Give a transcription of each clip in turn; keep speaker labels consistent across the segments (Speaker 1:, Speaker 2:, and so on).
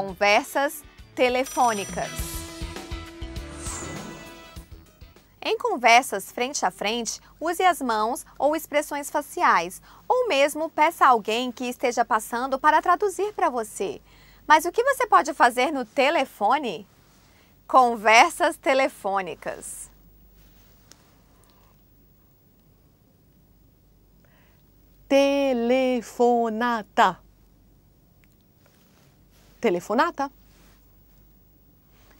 Speaker 1: Conversas telefônicas. Em conversas frente a frente, use as mãos ou expressões faciais, ou mesmo peça a alguém que esteja passando para traduzir para você. Mas o que você pode fazer no telefone? Conversas telefônicas.
Speaker 2: Telefonata
Speaker 1: telefonata.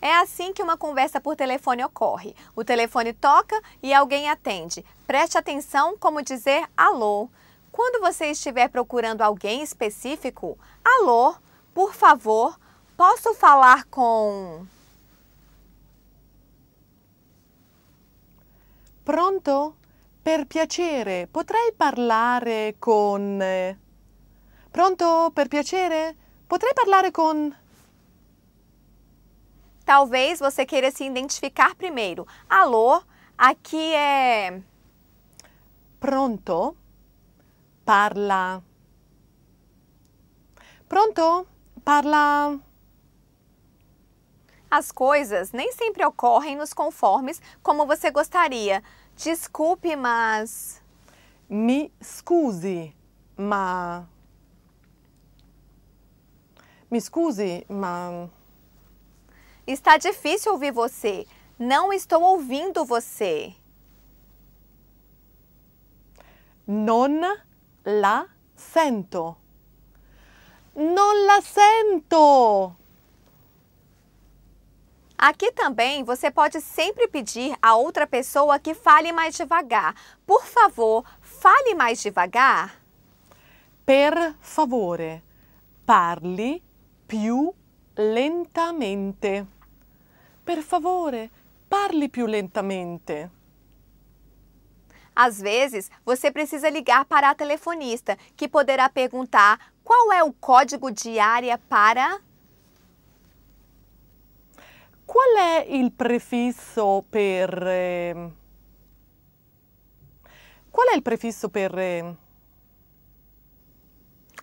Speaker 1: É assim que uma conversa por telefone ocorre. O telefone toca e alguém atende. Preste atenção como dizer alô. Quando você estiver procurando alguém específico, alô, por favor, posso falar com. Pronto?
Speaker 2: Per piacere, potrei parlare con. Eh, pronto,
Speaker 1: per piacere, Potrei parlare com. Talvez você queira se identificar primeiro. Alô, aqui é.
Speaker 2: Pronto? Parla.
Speaker 1: Pronto? Parla. As coisas nem sempre ocorrem nos conformes como você gostaria. Desculpe, mas.
Speaker 2: Mi scusi,
Speaker 1: ma. Me escuse, ma. Está difícil ouvir você. Não estou ouvindo você.
Speaker 2: Non la sento.
Speaker 1: Non la sento! Aqui também você pode sempre pedir a outra pessoa que fale mais devagar. Por favor, fale mais devagar.
Speaker 2: Per favore, parli più lentamente.
Speaker 1: Per favore, parle più lentamente. Às vezes, você precisa ligar para a telefonista, que poderá perguntar qual é o código de área para.
Speaker 2: Qual é o prefisso per. Eh,
Speaker 1: qual é o prefisso per. Eh,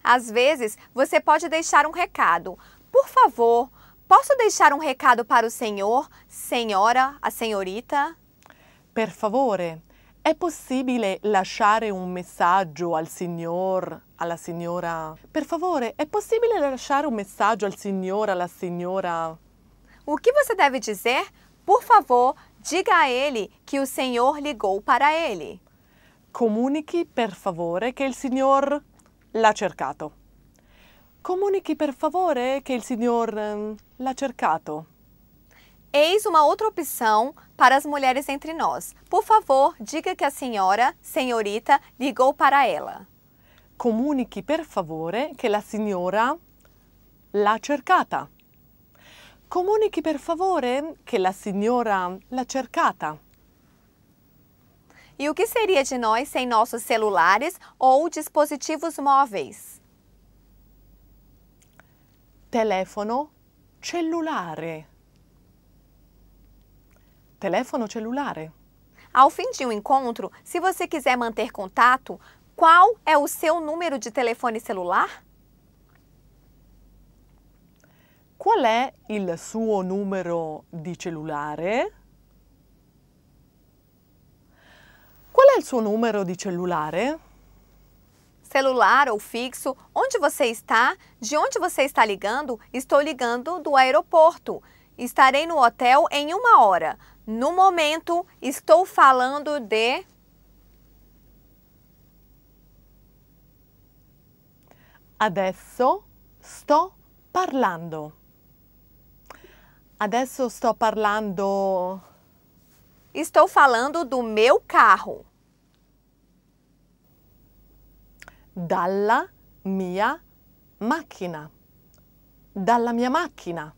Speaker 1: às vezes, você pode deixar um recado. Por favor, posso deixar um recado para o senhor, senhora, a senhorita?
Speaker 2: Per favore, é possibile lasciare un messaggio al signor, alla signora? Per favore, è possibile lasciare un messaggio al signor, alla signora? O que você deve
Speaker 1: dizer? Por favor, diga a ele que o senhor ligou para ele. Comunique, per favore, que il signor l'ha cercato. Comunichi per favore que o senhor lá l'ha cercato. Eis uma outra opção para as mulheres entre nós. Por favor, diga que a senhora, senhorita, ligou para ela.
Speaker 2: Comunichi per favore que la signora l'ha cercata. Comunichi per favore che la signora l'ha cercata.
Speaker 1: E o que seria de nós sem nossos celulares ou dispositivos móveis?
Speaker 2: Telefono cellulare. Telefono cellulare.
Speaker 1: Ao fim de um encontro, se você quiser manter contato, qual é o seu número de telefone celular?
Speaker 2: Qual é o seu número de celular? Qual é o seu número de celular?
Speaker 1: Celular ou fixo, onde você está, de onde você está ligando, estou ligando do aeroporto. Estarei no hotel em uma hora. No momento, estou falando de.
Speaker 2: Adesso sto parlando. Adesso sto
Speaker 1: parlando. Estou falando do meu carro.
Speaker 2: Dalla mia macchina. Dalla mia macchina.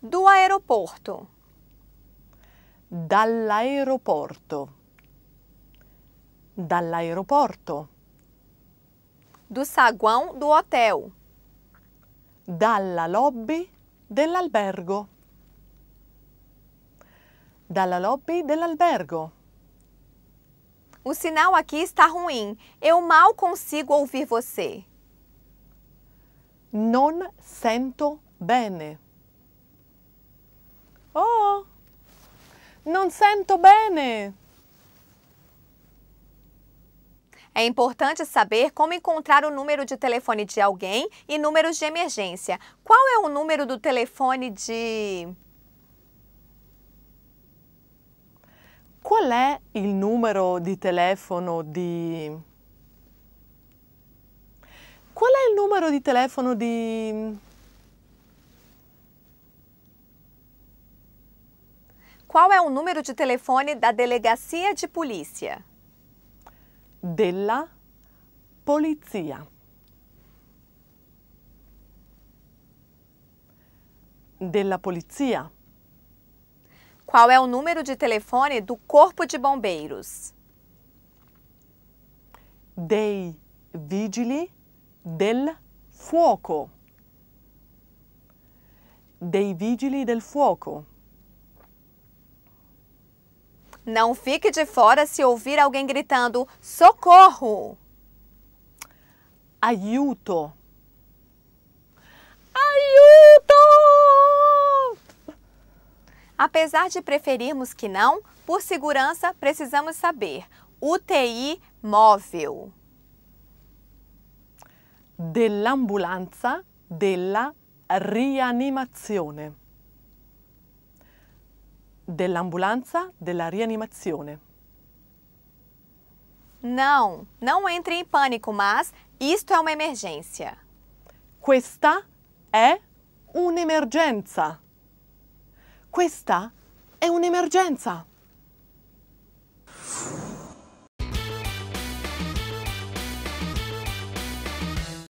Speaker 2: Do aeroporto. Dall'aeroporto. Dall'aeroporto.
Speaker 1: Do saguão do
Speaker 2: hotel. Dalla lobby dell'albergo dalla lobby dell'albergo.
Speaker 1: O sinal aqui está ruim. Eu mal consigo ouvir você.
Speaker 2: Non sento bene.
Speaker 1: Oh! Non sento bene. É importante saber como encontrar o número de telefone de alguém e números de emergência. Qual é o número do telefone de
Speaker 2: Qual è il numero di telefono di... Qual è il numero
Speaker 1: di telefono di... Qual è il numero di telefono da delegacia di polizia?
Speaker 2: Della polizia.
Speaker 1: Della polizia. Qual é o número de telefone do Corpo de Bombeiros?
Speaker 2: Dei vigili del fuoco. Dei vigili del fuoco.
Speaker 1: Não fique de fora se ouvir alguém gritando socorro.
Speaker 2: Aiuto.
Speaker 1: Apesar de preferirmos que não, por segurança precisamos saber: UTI móvel.
Speaker 2: Dell'ambulanza della rianimazione. Dell'ambulanza della rianimazione.
Speaker 1: Não, não entre em pânico, mas isto é uma emergência.
Speaker 2: Questa é un'emergenza. Questa è un'emergenza.